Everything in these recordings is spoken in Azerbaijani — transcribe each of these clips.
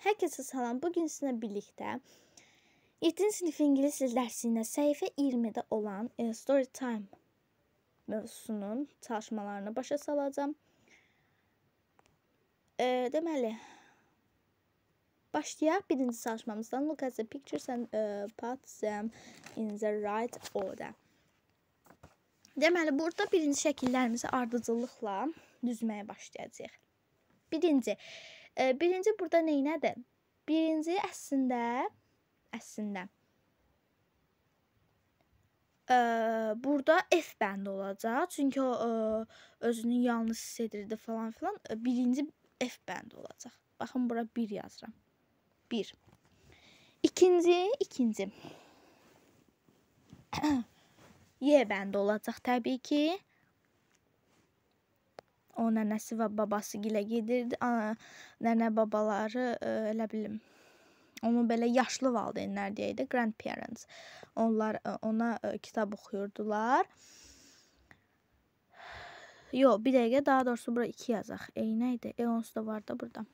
Hər kəsə salam. Bu gün sizinlə birlikdə 7-ci sinif ingilis dili dərsliyində səhifə 20-də olan e, story time mövzusunun çalışmalarını başa salacağam. E, deməli, başlayaq birinci çalışmamızdan. Look at the pictures and uh, put them in the right order. Deməli, burada birinci şəkillərimizi ardıcıllıqla düzməyə başlayacağıq. Birinci, birinci burada neynədir? Birinci əslində əslində ə, burada F bəndi olacaq. Çünki o ə, özünü yalnız hiss edirdi falan filan. Birinci F bəndi olacaq. Baxın bura 1 yazıram. 1. İkinci, ikinci. y bəndi olacaq təbii ki o nənəsi və babası gilə gedirdi. Ana, nənə babaları e, elə bilim onu belə yaşlı valideynlər deyildi, grandparents. Onlar e, ona e, kitab oxuyurdular. Yox, bir dəqiqə, daha doğrusu bura 2 yazaq. E nə idi? E onsuz da var da burada.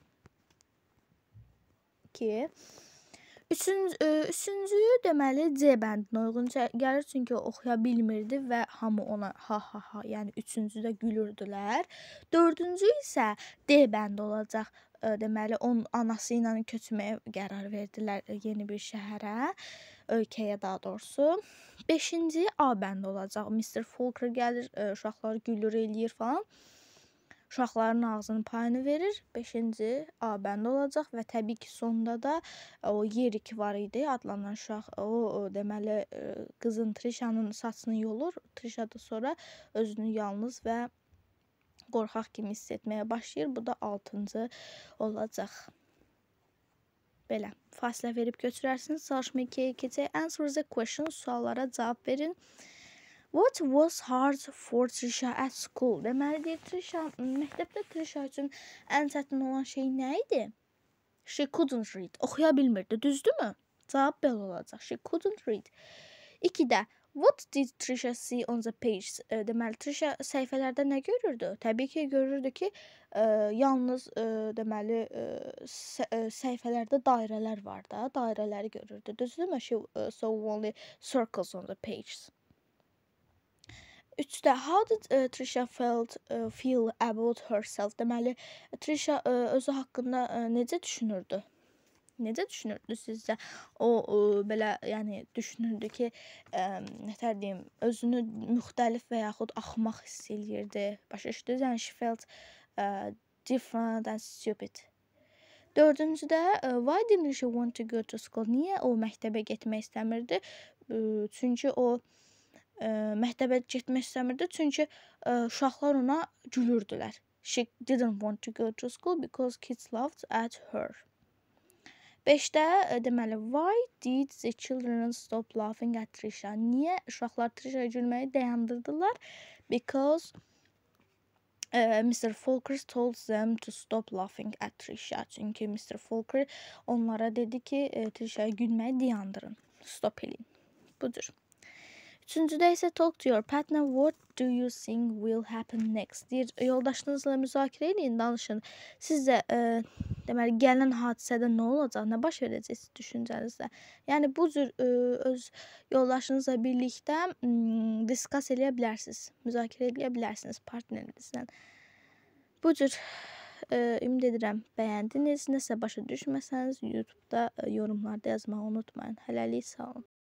2 Üçüncü, e, üçüncü deməli C bəndinə uyğun gəlir çünki oxuya bilmirdi və hamı ona ha ha ha, yəni üçüncüdə gülürdülər. Dördüncü isə D bəndi olacaq. E, deməli onun anası ilə köçməyə qərar verdilər e, yeni bir şəhərə, ölkəyə daha doğrusu. 5-ci A bəndi olacaq. Mr. Folker gəlir, uşaqlar gülür eləyir falan uşaqların ağzının payını verir. 5-ci A bəndi olacaq və təbii ki, sonda da e, o Yerik var idi adlanan uşaq. O, o deməli e, qızın Trişanın saçını yolur. Trişa da sonra özünü yalnız və qorxaq kimi hiss etməyə başlayır. Bu da 6-cı olacaq. Belə fasilə verib götürərsiniz. Çalışma 2-yə keçək. Answer the question suallara cavab verin. What was hard for Trisha at school? Deməli deyir Trisha məktəbdə Trisha üçün ən çətin olan şey nə idi? She couldn't read. Oxuya bilmirdi, düzdürmü? Cavab belə olacaq. She couldn't read. 2-də What did Trisha see on the page? E, deməli Trisha səhifələrdə nə görürdü? Təbii ki, görürdü ki, ə, e, yalnız ə, e, deməli ə, səhifələrdə dairələr var da, dairələri görürdü. Düzdürmü? She saw only circles on the pages. Üçdə how did uh, Trisha felt uh, feel about herself? Deməli, Trisha uh, özü haqqında uh, necə düşünürdü? Necə düşünürdü sizcə? O uh, belə, yəni düşünürdü ki, uh, nətər deyim, özünü müxtəlif və yaxud axmaq hiss eləyirdi. Başa düşdünüz? Yəni she felt uh, different and stupid. Dördüncüdə why didn't she want to go to school? Niyə o məktəbə getmək istəmirdi? Çünki o E, məktəbə getmək istəmirdi, çünki e, uşaqlar ona gülürdülər. She didn't want to go to school because kids laughed at her. 5-də e, deməli why did the children stop laughing at Trisha? Niyə uşaqlar Trisha gülməyi dayandırdılar? Because Uh, Mr. Folker told them to stop laughing at Trisha. Çünki Mr. Folker onlara dedi ki, Trisha gülməyi dayandırın. Stop eləyin. Budur. Üçüncüdə isə talk to your partner what do you think will happen next? Deyir, yoldaşınızla müzakirə edin, danışın. Sizcə e, deməli gələn hadisədə nə olacaq, nə baş verəcək siz düşüncənizdə. Yəni bu cür e, öz yoldaşınızla birlikdə mm, diskas eləyə bilərsiniz, müzakirə edə bilərsiniz partnerinizlə. Bu cür e, ümid edirəm bəyəndiniz. Nəsə başa düşməsəniz YouTube-da e, yorumlarda yazmağı unutmayın. Hələlik sağ olun.